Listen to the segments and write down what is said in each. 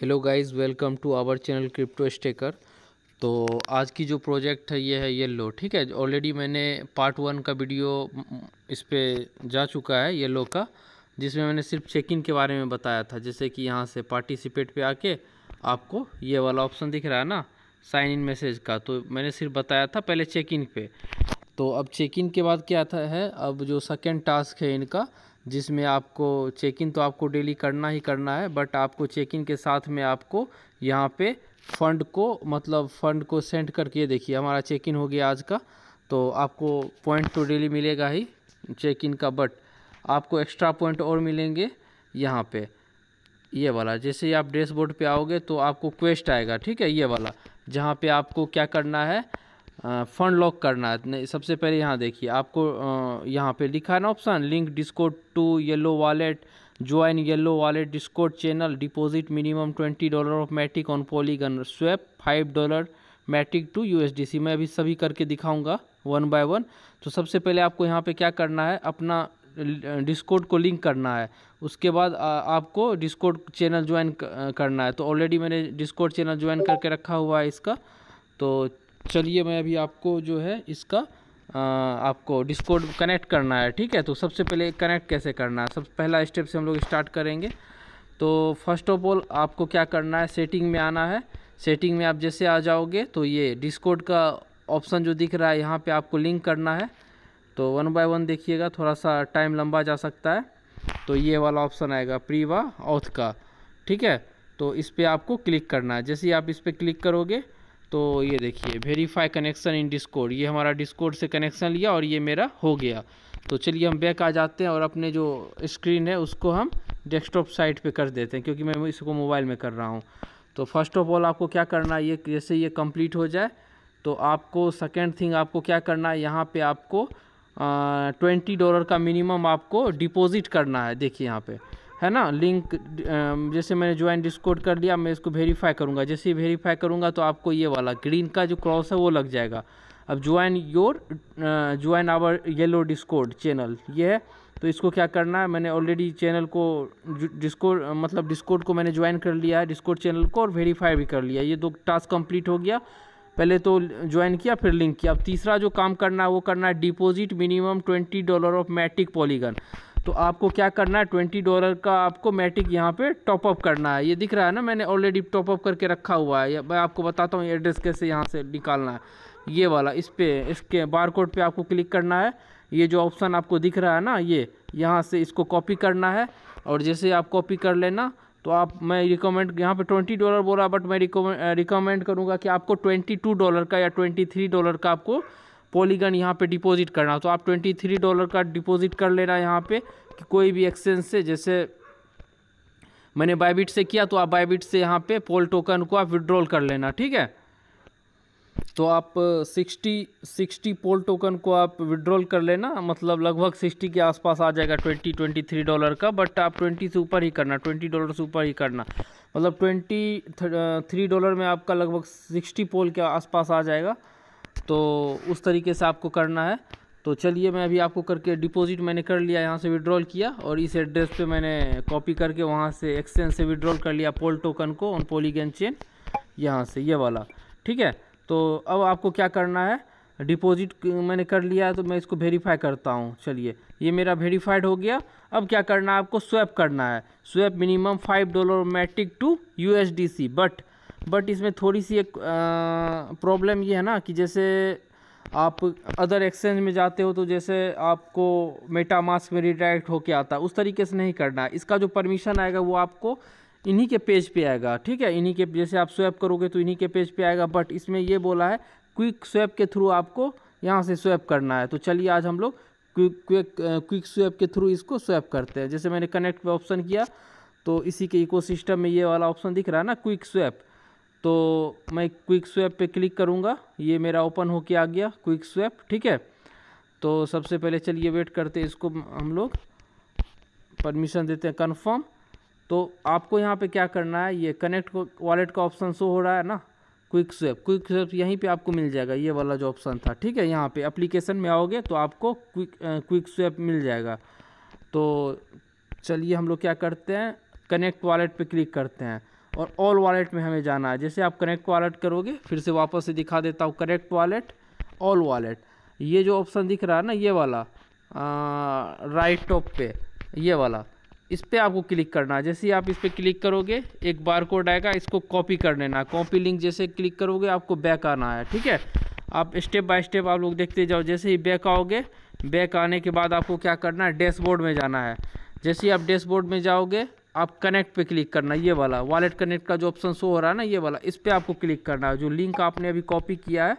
hello guys welcome to our channel crypto staker तो आज की जो प्रोजेक्ट है ये है येल्लो ठीक है ऑलरेडी मैंने पार्ट वन का वीडियो इस पर जा चुका है येल्लो का जिसमें मैंने सिर्फ चेक इन के बारे में बताया था जैसे कि यहाँ से पार्टिसिपेट पे आके आपको ये वाला ऑप्शन दिख रहा है ना साइन इन मैसेज का तो मैंने सिर्फ बताया था पहले चेक इन पे तो अब चेक इन के बाद क्या था है अब जो सेकेंड टास्क है इनका जिसमें आपको चेक इन तो आपको डेली करना ही करना है बट आपको चेक इन के साथ में आपको यहाँ पे फ़ंड को मतलब फ़ंड को सेंड करके देखिए हमारा चेक इन हो गया आज का तो आपको पॉइंट तो डेली मिलेगा ही चेक इन का बट आपको एक्स्ट्रा पॉइंट और मिलेंगे यहाँ पे ये वाला जैसे ही आप डैशबोर्ड पे आओगे तो आपको क्वेस्ट आएगा ठीक है ये वाला जहाँ पे आपको क्या करना है फ़ंड लॉक करना है सबसे पहले यहाँ देखिए आपको यहाँ पे लिखा है ना option link discord to yellow wallet join yellow wallet discord channel deposit minimum twenty dollar of Matic on Polygon swap five dollar Matic to USDC मैं अभी सभी करके दिखाऊंगा वन बाय वन तो सबसे पहले आपको यहाँ पे क्या करना है अपना डिस्कोड को लिंक करना है उसके बाद आपको डिस्कोड चैनल ज्वाइन करना है तो ऑलरेडी मैंने डिस्कोड चैनल ज्वाइन करके रखा हुआ है इसका तो चलिए मैं अभी आपको जो है इसका आ, आपको डिस्कोड कनेक्ट करना है ठीक है तो सबसे पहले कनेक्ट कैसे करना है सब पहला स्टेप से हम लोग स्टार्ट करेंगे तो फर्स्ट ऑफ ऑल आपको क्या करना है सेटिंग में आना है सेटिंग में आप जैसे आ जाओगे तो ये डिस्कोड का ऑप्शन जो दिख रहा है यहाँ पे आपको लिंक करना है तो वन बाय वन देखिएगा थोड़ा सा टाइम लंबा जा सकता है तो ये वाला ऑप्शन आएगा प्रीवा ऑथ का ठीक है तो इस पर आपको क्लिक करना है जैसे आप इस पर क्लिक करोगे तो ये देखिए वेरीफाई कनेक्शन इन डिस्कोड ये हमारा डिस्कोड से कनेक्शन लिया और ये मेरा हो गया तो चलिए हम बैक आ जाते हैं और अपने जो स्क्रीन है उसको हम डेस्कटॉप साइट पे कर देते हैं क्योंकि मैं इसको मोबाइल में कर रहा हूँ तो फर्स्ट ऑफ ऑल आपको क्या करना है ये जैसे ये कंप्लीट हो जाए तो आपको सेकेंड थिंग आपको क्या करना है यहाँ पर आपको ट्वेंटी डॉलर का मिनिमम आपको डिपोज़िट करना है देखिए यहाँ पर है ना लिंक जैसे मैंने ज्वाइन डिस्कोड कर लिया मैं इसको वेरीफाई करूँगा जैसे ही वेरीफाई करूँगा तो आपको ये वाला ग्रीन का जो क्रॉस है वो लग जाएगा अब join your join our yellow discord channel ये है तो इसको क्या करना है मैंने ऑलरेडी चैनल को डिस्कोड मतलब डिस्कोड को मैंने ज्वाइन कर लिया है डिस्कोड चैनल को और वेरीफाई भी कर लिया ये दो टास्क कंप्लीट हो गया पहले तो ज्वाइन किया फिर लिंक किया अब तीसरा जो काम करना है वो करना है deposit minimum twenty dollar of Matic Polygon तो आपको क्या करना है ट्वेंटी डॉलर का आपको मैटिक यहाँ पे टॉपअप करना है ये दिख रहा है ना मैंने ऑलरेडी टॉपअप करके रखा हुआ है मैं आपको बताता हूँ एड्रेस कैसे यहाँ से निकालना है ये वाला इस पर इसके बार कोड पर आपको क्लिक करना है ये जो ऑप्शन आपको दिख रहा है ना ये यहाँ से इसको कॉपी करना है और जैसे आप कॉपी कर लेना तो आप मैं रिकमेंड यहाँ पे ट्वेंटी डॉलर बोला बट मैं रिकमेंड करूँगा कि आपको ट्वेंटी टू डॉलर का या ट्वेंटी थ्री डॉलर का आपको पॉलीगन यहाँ पे डिपॉजिट करना तो आप ट्वेंटी थ्री डॉलर का डिपॉजिट कर लेना यहाँ पे कि कोई भी एक्सचेंज से जैसे मैंने बायबिट से किया तो आप बाईबिट से यहाँ पे पोल टोकन को आप विड्रॉल कर लेना ठीक है तो आप सिक्सटी सिक्सटी पोल टोकन को आप विड्रॉल कर लेना मतलब लगभग सिक्सटी के आसपास आ जाएगा ट्वेंटी ट्वेंटी थ्री डॉलर का बट आप ट्वेंटी से ऊपर ही करना ट्वेंटी डॉलर से ऊपर ही करना मतलब ट्वेंटी थ्री डॉलर में आपका लगभग सिक्सटी पोल के आसपास आ जाएगा तो उस तरीके से आपको करना है तो चलिए मैं अभी आपको करके डिपॉजिट मैंने कर लिया यहाँ से विड्रॉल किया और इस एड्रेस पे मैंने कॉपी करके वहाँ से एक्सचेंज से विड्रॉल कर लिया पोल टोकन को ऑन पोलीगन चेन यहाँ से ये वाला ठीक है तो अब आपको क्या करना है डिपॉजिट मैंने कर लिया तो मैं इसको वेरीफाई करता हूँ चलिए ये मेरा वेरीफाइड हो गया अब क्या करना है आपको स्वैप करना है swap minimum five dollar Matic to you but but इसमें थोड़ी सी एक प्रॉब्लम ये है ना कि जैसे आप अदर एक्सचेंज में जाते हो तो जैसे आपको मेटा मास्क में रिडायरेक्ट होके आता है उस तरीके से नहीं करना है इसका जो परमिशन आएगा वो आपको इन्हीं के पेज पे आएगा ठीक है इन्हीं के जैसे आप स्वैप करोगे तो इन्हीं के पेज पे आएगा बट इसमें ये बोला है क्विक स्वैप के थ्रू आपको यहाँ से स्वैप करना है तो चलिए आज हम लोग क्विक क्विक क्विक स्वैप के थ्रू इसको स्वैप करते हैं जैसे मैंने कनेक्ट पर ऑप्शन किया तो इसी के इको में ये वाला ऑप्शन दिख रहा है ना क्विक स्वैप तो मैं क्विक स्वैप पे क्लिक करूँगा ये मेरा ओपन होके आ गया क्विक स्वैप ठीक है तो सबसे पहले चलिए वेट करते इसको हम लोग परमिशन देते हैं कन्फर्म तो आपको यहाँ पे क्या करना है ये कनेक्ट वॉलेट का ऑप्शन शो हो रहा है ना क्विक स्वैप क्विक स्वैप यहीं पे आपको मिल जाएगा ये वाला जो ऑप्शन था ठीक है यहाँ पे एप्लीकेशन में आओगे तो आपको क्विक क्विक स्वैप मिल जाएगा तो चलिए हम लोग क्या करते हैं कनेक्ट वॉलेट पे क्लिक करते हैं और ऑल वॉलेट में हमें जाना है जैसे आप कनेक्ट वॉलेट करोगे फिर से वापस से दिखा देता हूँ कनेक्ट वॉलेट ऑल वॉलेट ये जो ऑप्शन दिख रहा है ना ये वाला राइट टॉप पे ये वाला इस पर आपको क्लिक करना है जैसे ही आप इस पर क्लिक करोगे एक बार कोड आएगा इसको कॉपी कर लेना कॉपी लिंक जैसे क्लिक करोगे आपको बैक आना है ठीक है आप स्टेप बाय स्टेप आप लोग देखते जाओ जैसे ही बैक आओगे बैक आने के बाद आपको क्या करना है डैशबोर्ड में जाना है जैसे ही आप डैशबोर्ड में जाओगे आप कनेक्ट पे क्लिक करना ये वाला वॉलेट कनेक्ट का जो ऑप्शन शो हो रहा है ना ये वाला इस पर आपको क्लिक करना है जो लिंक आपने अभी कॉपी किया है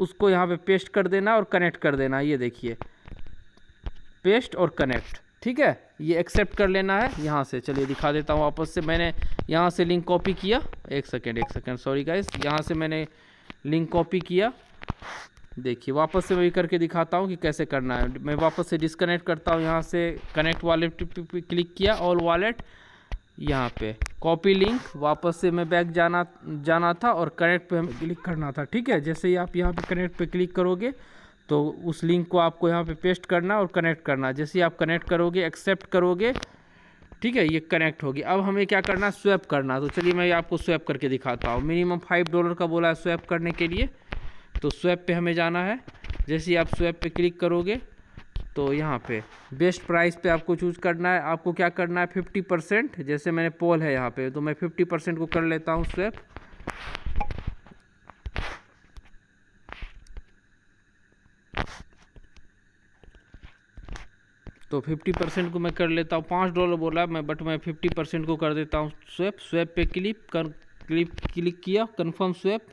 उसको यहाँ पे पेस्ट कर देना और कनेक्ट कर देना ये देखिए पेस्ट और कनेक्ट ठीक है ये एक्सेप्ट कर लेना है यहाँ से चलिए दिखा देता हूँ वापस से मैंने यहाँ से लिंक कॉपी किया एक सेकेंड एक सेकेंड सॉरी गाइस यहाँ से मैंने लिंक कॉपी किया देखिए वापस से मैं करके दिखाता हूँ कि कैसे करना है मैं वापस से डिसकनेक्ट करता हूँ यहाँ से कनेक्ट वॉलेट पे क्लिक किया ऑल वॉलेट यहाँ पे कॉपी लिंक वापस से मैं बैक जाना जाना था और कनेक्ट पे हमें क्लिक करना था ठीक है जैसे ही आप यहाँ पे कनेक्ट पे क्लिक करोगे तो उस लिंक को आपको यहाँ पे पेस्ट करना और कनेक्ट करना जैसे ही आप कनेक्ट करोगे एक्सेप्ट करोगे ठीक है ये कनेक्ट होगी अब हमें क्या करना है स्वैप करना तो चलिए मैं आपको स्वैप करके दिखाता हूँ मिनिमम फाइव डॉलर का बोला है स्वैप करने के लिए तो स्वैप पे हमें जाना है जैसे ही आप स्वैप पे क्लिक करोगे तो यहाँ पे बेस्ट प्राइस पे आपको चूज करना है आपको क्या करना है फिफ्टी परसेंट जैसे मैंने पोल है यहाँ पे तो मैं फिफ्टी परसेंट को कर लेता हूँ स्वैप तो फिफ्टी परसेंट को मैं कर लेता हूँ पाँच डॉलर बोला मैं बट मैं फिफ्टी परसेंट को कर देता हूँ स्वैप स्वैप पे क्लिक कर क्लिक क्लिक किया कन्फर्म स्वैप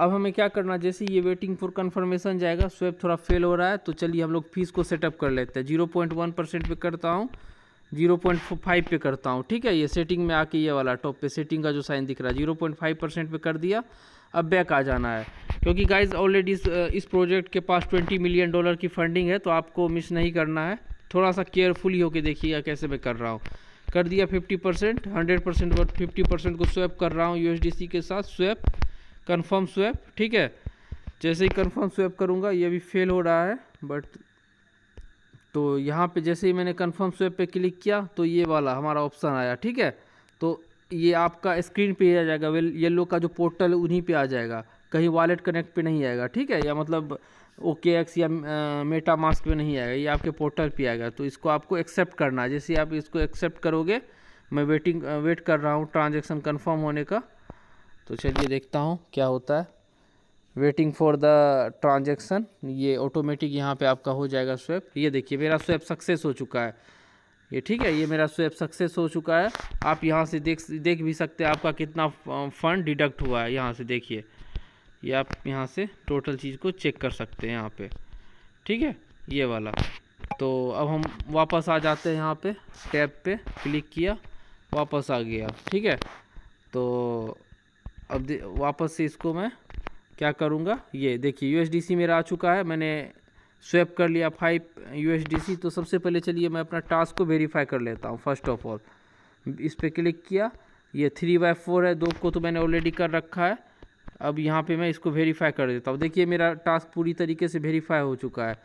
अब हमें क्या करना जैसे ये वेटिंग फॉर कन्फर्मेशन जाएगा स्वेप थोड़ा फेल हो रहा है तो चलिए हम लोग फीस को सेटअप कर लेते हैं जीरो पॉइंट वन परसेंट पे करता हूँ जीरो पॉइंट फाइव पे करता हूँ ठीक है ये सेटिंग में आके ये वाला टॉप पे सेटिंग का जो साइन दिख रहा है जीरो पॉइंट फाइव परसेंट पे कर दिया अब बैक आ जाना है क्योंकि गाइज ऑलरेडी इस, प्रोजेक्ट के पास ट्वेंटी मिलियन डॉलर की फंडिंग है तो आपको मिस नहीं करना है थोड़ा सा केयरफुली होकर देखिएगा कैसे मैं कर रहा हूँ कर दिया fifty percent hundred percent fifty percent को स्वैप कर रहा हूँ यू के साथ स्वैप कन्फर्म स्वैप ठीक है जैसे ही कन्फर्म स्वैप करूँगा ये भी फेल हो रहा है बट तो यहाँ पे जैसे ही मैंने कन्फर्म स्वैप पे क्लिक किया तो ये वाला हमारा ऑप्शन आया ठीक है तो ये आपका स्क्रीन पे आ जाएगा वेल येलो का जो पोर्टल उन्हीं पे आ जाएगा कहीं वॉलेट कनेक्ट पे नहीं आएगा ठीक है या मतलब ओके एक्स या मेटा मास्क पर नहीं आएगा ये आपके पोर्टल पर आएगा तो इसको आपको एक्सेप्ट करना है जैसे आप इसको एक्सेप्ट करोगे मैं वेटिंग वेट कर रहा हूँ ट्रांजेक्शन कन्फर्म होने का तो चलिए देखता हूँ क्या होता है वेटिंग फॉर द ट्रांजेक्शन ये ऑटोमेटिक यहाँ पे आपका हो जाएगा स्वैप ये देखिए मेरा स्वेप सक्सेस हो चुका है ये ठीक है ये मेरा स्वेप सक्सेस हो चुका है आप यहाँ से देख देख भी सकते हैं आपका कितना फंड डिडक्ट हुआ है यहाँ से देखिए ये आप यहाँ से टोटल चीज़ को चेक कर सकते हैं यहाँ पे ठीक है ये वाला तो अब हम वापस आ जाते हैं यहाँ पे टैब पे क्लिक किया वापस आ गया ठीक है तो अब वापस से इसको मैं क्या करूँगा ये देखिए यू मेरा आ चुका है मैंने स्वेप कर लिया फाइव यू तो सबसे पहले चलिए मैं अपना टास्क को वेरीफाई कर लेता हूँ फर्स्ट ऑफ ऑल इस पर क्लिक किया ये थ्री बाई फोर है दो को तो मैंने ऑलरेडी कर रखा है अब यहाँ पे मैं इसको वेरीफाई कर देता हूँ देखिए मेरा टास्क पूरी तरीके से वेरीफाई हो चुका है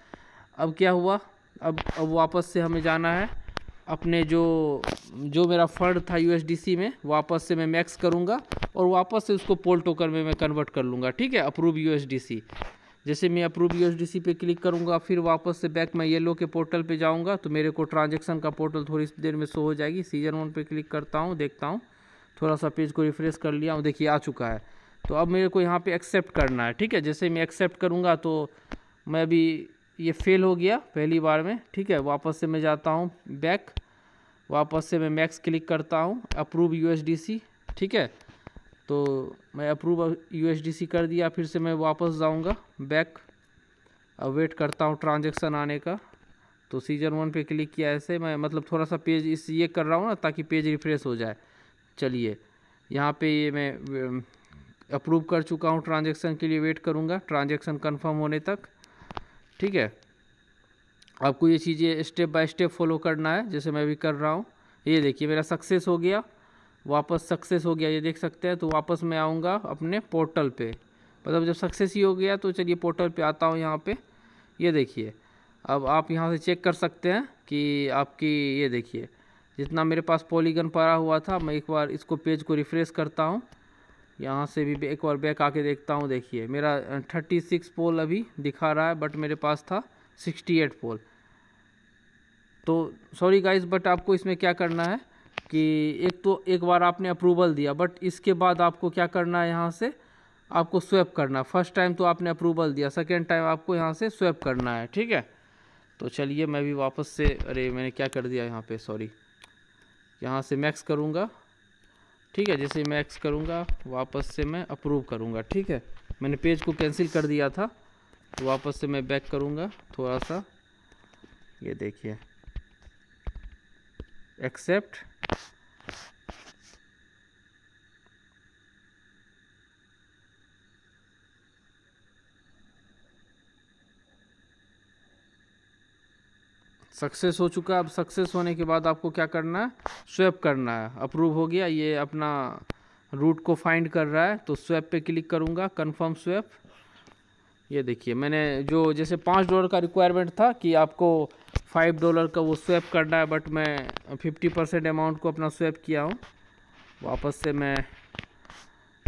अब क्या हुआ अब अब वापस से हमें जाना है अपने जो जो मेरा फंड था यू में वापस से मैं मैक्स करूँगा और वापस से उसको पोल टोकन में मैं कन्वर्ट कर लूँगा ठीक है अप्रूव यू जैसे मैं अप्रूव यूएसडीसी पे क्लिक करूँगा फिर वापस से बैक मैं येलो के पोर्टल पे जाऊँगा तो मेरे को ट्रांजेक्शन का पोर्टल थोड़ी देर में शो हो जाएगी सीजन वन पे क्लिक करता हूँ देखता हूँ थोड़ा सा पेज को रिफ्रेश कर लिया हूँ देखिए आ चुका है तो अब मेरे को यहाँ पे एक्सेप्ट करना है ठीक है जैसे मैं एक्सेप्ट करूँगा तो मैं अभी ये फेल हो गया पहली बार में ठीक है वापस से मैं जाता हूँ बैक वापस से मैं मैक्स क्लिक करता हूँ अप्रूव यू ठीक है तो मैं अप्रूव यू कर दिया फिर से मैं वापस जाऊँगा बैक अब वेट करता हूँ ट्रांजेक्शन आने का तो सीजन वन पे क्लिक किया ऐसे मैं मतलब थोड़ा सा पेज इस ये कर रहा हूँ ना ताकि पेज रिफ्रेश हो जाए चलिए यहाँ पे ये मैं अप्रूव कर चुका हूँ ट्रांजेक्शन के लिए वेट करूँगा ट्रांजेक्शन कंफर्म होने तक ठीक है आपको ये चीज़ें स्टेप बाय स्टेप फॉलो करना है जैसे मैं भी कर रहा हूँ ये देखिए मेरा सक्सेस हो गया वापस सक्सेस हो गया ये देख सकते हैं तो वापस मैं आऊँगा अपने पोर्टल पे मतलब जब सक्सेस ही हो गया तो चलिए पोर्टल पे आता हूँ यहाँ पे ये देखिए अब आप यहाँ से चेक कर सकते हैं कि आपकी ये देखिए जितना मेरे पास पॉलीगन पड़ा हुआ था मैं एक बार इसको पेज को रिफ़्रेश करता हूँ यहाँ से भी एक बार बैक आके देखता हूँ देखिए मेरा 36 पोल अभी दिखा रहा है बट मेरे पास था 68 पोल तो सॉरी गाइस बट आपको इसमें क्या करना है कि एक तो एक बार आपने अप्रूवल दिया बट इसके बाद आपको क्या करना है यहाँ से आपको स्वेप करना है फर्स्ट टाइम तो आपने अप्रूवल दिया सेकेंड टाइम आपको यहाँ से स्वेप करना है ठीक है तो चलिए मैं भी वापस से अरे मैंने क्या कर दिया यहाँ पर सॉरी यहाँ से मैक्स करूँगा ठीक है जैसे मैं एक्स करूँगा वापस से मैं अप्रूव करूँगा ठीक है मैंने पेज को कैंसिल कर दिया था तो वापस से मैं बैक करूँगा थोड़ा सा ये देखिए एक्सेप्ट सक्सेस हो चुका है अब सक्सेस होने के बाद आपको क्या करना है स्वेप करना है अप्रूव हो गया ये अपना रूट को फाइंड कर रहा है तो स्वैप पे क्लिक करूँगा कंफर्म स्वेप ये देखिए मैंने जो जैसे पाँच डॉलर का रिक्वायरमेंट था कि आपको फाइव डॉलर का वो स्वैप करना है बट मैं फिफ्टी परसेंट अमाउंट को अपना स्वैप किया हूँ वापस से मैं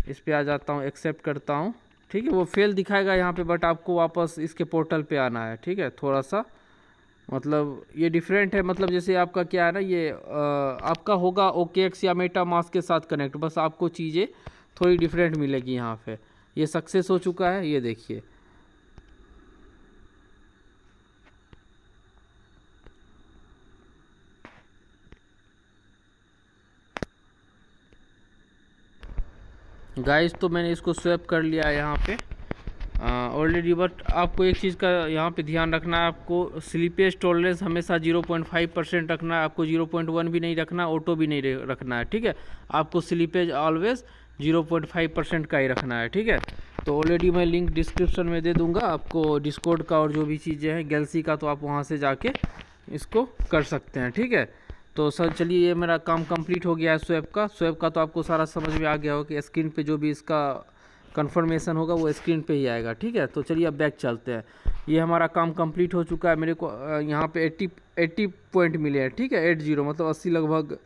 इस पर आ जाता हूँ एक्सेप्ट करता हूँ ठीक है वो फेल दिखाएगा यहाँ पे बट आपको वापस इसके पोर्टल पे आना है ठीक है थोड़ा सा मतलब ये डिफरेंट है मतलब जैसे आपका क्या है ना ये आ, आपका होगा ओके एक्स या मेटा मास्क के साथ कनेक्ट बस आपको चीज़ें थोड़ी डिफरेंट मिलेगी यहाँ पे ये सक्सेस हो चुका है ये देखिए गाइस तो मैंने इसको स्वैप कर लिया है यहाँ पे ऑलरेडी बट आपको एक चीज़ का यहाँ पे ध्यान रखना है आपको स्लीपेज टॉलरेंस हमेशा 0.5 परसेंट रखना है आपको 0.1 भी नहीं रखना ऑटो भी नहीं रखना है ठीक है आपको स्लीपेज ऑलवेज 0.5 परसेंट का ही रखना है ठीक है तो ऑलरेडी मैं लिंक डिस्क्रिप्शन में दे दूंगा आपको डिस्कोड का और जो भी चीज़ें हैं गैलसी का तो आप वहाँ से जाके इसको कर सकते हैं ठीक है तो सर चलिए ये मेरा काम कम्प्लीट हो गया है स्वेप का स्वेप का तो आपको सारा समझ में आ गया हो कि स्क्रीन पर जो भी इसका कन्फर्मेशन होगा वो स्क्रीन पे ही आएगा ठीक है तो चलिए अब बैक चलते हैं ये हमारा काम कंप्लीट हो चुका है मेरे को यहाँ पे 80 80 पॉइंट मिले हैं ठीक है एट जीरो मतलब अस्सी लगभग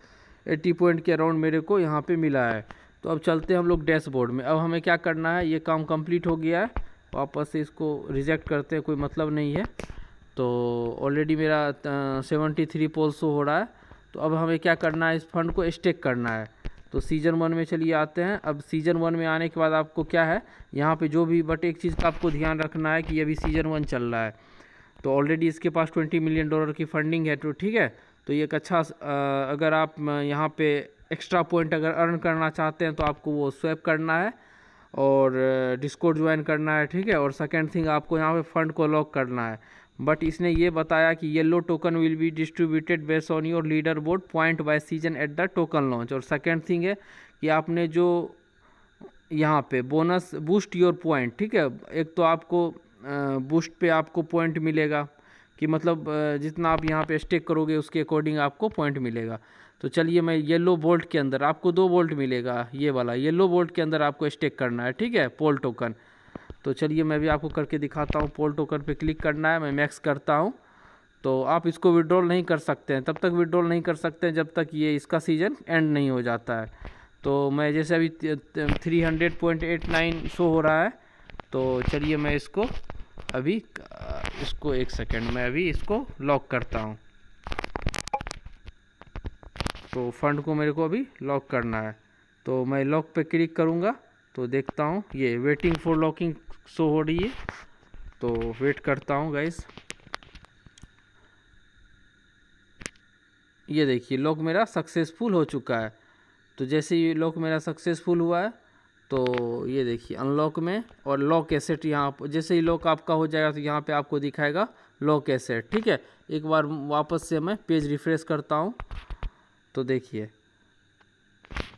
80 पॉइंट के अराउंड मेरे को यहाँ पे मिला है तो अब चलते हैं हम लोग डैशबोर्ड में अब हमें क्या करना है ये काम कंप्लीट हो गया है वापस से इसको रिजेक्ट करते हैं कोई मतलब नहीं है तो ऑलरेडी मेरा सेवेंटी थ्री हो रहा है तो अब हमें क्या करना है इस फंड को स्टेक करना है तो सीजन वन में चलिए आते हैं अब सीजन वन में आने के बाद आपको क्या है यहाँ पे जो भी बट एक चीज़ का आपको ध्यान रखना है कि अभी सीजन वन चल रहा है तो ऑलरेडी इसके पास ट्वेंटी मिलियन डॉलर की फंडिंग है तो ठीक है तो ये एक अच्छा अगर आप यहाँ पे एक्स्ट्रा पॉइंट अगर अर्न करना चाहते हैं तो आपको वो स्वैप करना है और डिस्कोड ज्वाइन करना है ठीक है और सेकेंड थिंग आपको यहाँ पर फंड को लॉक करना है बट इसने ये बताया कि yellow token will be distributed base on your leaderboard point by season at the token launch और सेकेंड थिंग है कि आपने जो यहाँ पे बोनस बूस्ट योर पॉइंट ठीक है एक तो आपको बूस्ट पे आपको पॉइंट मिलेगा कि मतलब जितना आप यहाँ पे स्टेक करोगे उसके अकॉर्डिंग आपको पॉइंट मिलेगा तो चलिए मैं येलो बोल्ट के अंदर आपको दो बोल्ट मिलेगा ये वाला येलो बोल्ट के अंदर आपको स्टेक करना है ठीक है पोल टोकन तो चलिए मैं भी आपको करके दिखाता हूँ पोल टोकन पर क्लिक करना है मैं मैक्स करता हूँ तो आप इसको विड्रॉल नहीं कर सकते हैं तब तक विड्रॉल नहीं कर सकते हैं जब तक ये इसका सीजन एंड नहीं हो जाता है तो मैं जैसे अभी three hundred point eight nine show हो रहा है तो चलिए मैं इसको अभी इसको एक सेकेंड मैं अभी इसको लॉक करता हूँ तो फंड को मेरे को अभी लॉक करना है तो मैं लॉक पे क्लिक करूँगा तो देखता हूँ ये वेटिंग फॉर लॉकिंग शो हो रही है तो वेट करता हूँ गाइस ये देखिए लॉक मेरा सक्सेसफुल हो चुका है तो जैसे ही लॉक मेरा सक्सेसफुल हुआ है तो ये देखिए अनलॉक में और लॉक एसेट यहाँ जैसे ही लॉक आपका हो जाएगा तो यहाँ पे आपको दिखाएगा लॉक एसेट ठीक है एक बार वापस से मैं पेज रिफ्रेश करता हूँ तो देखिए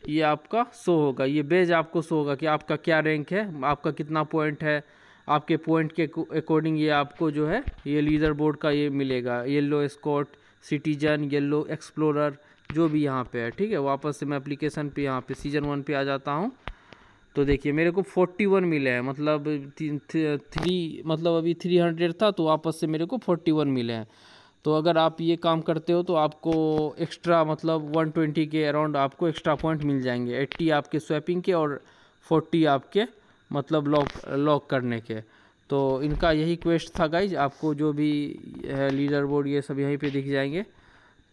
ये आपका शो होगा ये बेज आपको शो होगा कि आपका क्या रैंक है आपका कितना पॉइंट है आपके पॉइंट के अकॉर्डिंग ये आपको जो है ये लीडर बोर्ड का ये मिलेगा yellow scout citizen yellow explorer जो भी यहाँ पे है ठीक है वापस से मैं अप्लीकेशन पे यहाँ पे सीजन वन पे आ जाता हूँ तो देखिए मेरे को फोर्टी वन मिले हैं मतलब थ्री मतलब अभी थ्री हंड्रेड था तो वापस से मेरे को फोर्टी वन मिले हैं तो अगर आप ये काम करते हो तो आपको एक्स्ट्रा मतलब 120 के अराउंड आपको एक्स्ट्रा पॉइंट मिल जाएंगे 80 आपके स्वैपिंग के और 40 आपके मतलब लॉक लॉक करने के तो इनका यही क्वेस्ट था गाइज आपको जो भी है लीडर बोर्ड ये सब यहीं पे दिख जाएंगे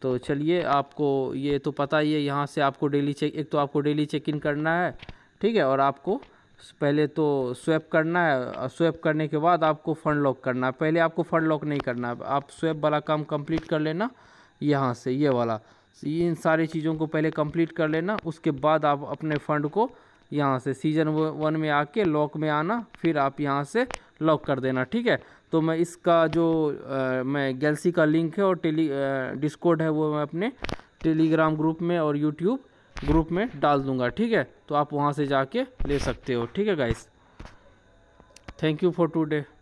तो चलिए आपको ये तो पता ही है यहाँ से आपको डेली चेक एक तो आपको डेली चेक इन करना है ठीक है और आपको पहले तो स्वैप करना है स्वैप करने के बाद आपको फंड लॉक करना है पहले आपको फंड लॉक नहीं करना है आप स्वैप वाला काम कंप्लीट कर लेना यहाँ से ये वाला इन सारी चीज़ों को पहले कंप्लीट कर लेना उसके बाद आप अपने फंड को यहाँ से सीजन वन में आके लॉक में आना फिर आप यहाँ से लॉक कर देना ठीक है तो मैं इसका जो आ, मैं गैलसी का लिंक है और टेली डिस्कोड है वो मैं अपने टेलीग्राम ग्रुप में और यूट्यूब ग्रुप में डाल दूंगा ठीक है तो आप वहाँ से जाके ले सकते हो ठीक है guys thank you for today